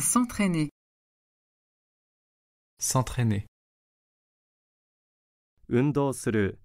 S'entraîner. S'entraîner. 運動する